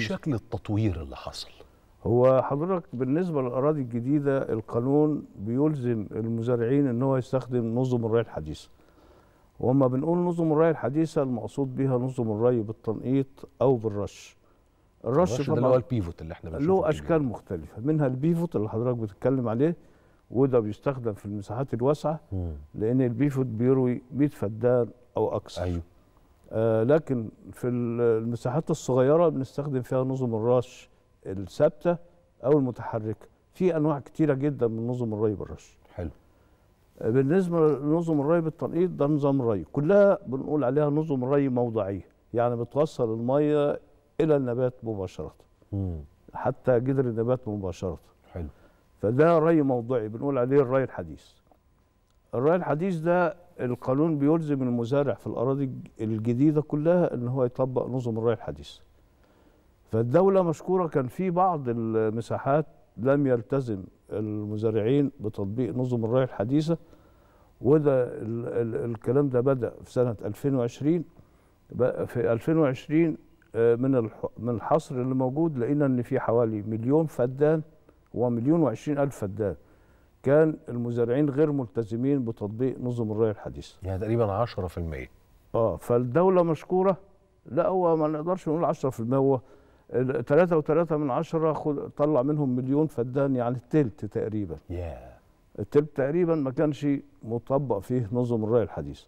ايه شكل التطوير اللي حصل؟ هو حضرتك بالنسبه للاراضي الجديده القانون بيلزم المزارعين ان هو يستخدم نظم الري الحديثه. وما بنقول نظم الري الحديثه المقصود بها نظم الري بالتنقيط او بالرش. الرش, الرش ده اللي هو البيفوت اللي احنا بنشوفه له اشكال مختلفه منها البيفوت اللي حضرتك بتتكلم عليه وده بيستخدم في المساحات الواسعه لان البيفوت بيروي 100 فدان او اكثر. ايوه آه، لكن في المساحات الصغيرة بنستخدم فيها نظم الرش الثابتة أو المتحركة في أنواع كتيرة جدا من نظم الري بالرش حلو آه، بالنسبة لنظم الري بالتنقيط ده نظام ري كلها بنقول عليها نظم ري موضعية يعني بتوصل المية إلى النبات مباشرة مم. حتى جذر النبات مباشرة حلو فده ري موضعي بنقول عليه الري الحديث الرأي الحديث ده القانون بيلزم المزارع في الأراضي الجديدة كلها إن هو يطبق نظم الرأي الحديث فالدولة مشكورة كان في بعض المساحات لم يلتزم المزارعين بتطبيق نظم الرأي الحديثة وده ال ال الكلام ده بدأ في سنة 2020 في 2020 آه، من من الحصر اللي موجود لقينا ان في حوالي مليون فدان ومليون وعشرين الف فدان كان المزارعين غير ملتزمين بتطبيق نظم الري الحديثه يعني تقريبا 10% اه فالدوله مشكوره لا هو ما نقدرش نقول 10% هو 3 و3 من 10 طلع منهم مليون فدان يعني الثلث تقريبا yeah. الثلث تقريبا ما كانش مطبق فيه نظم الري الحديث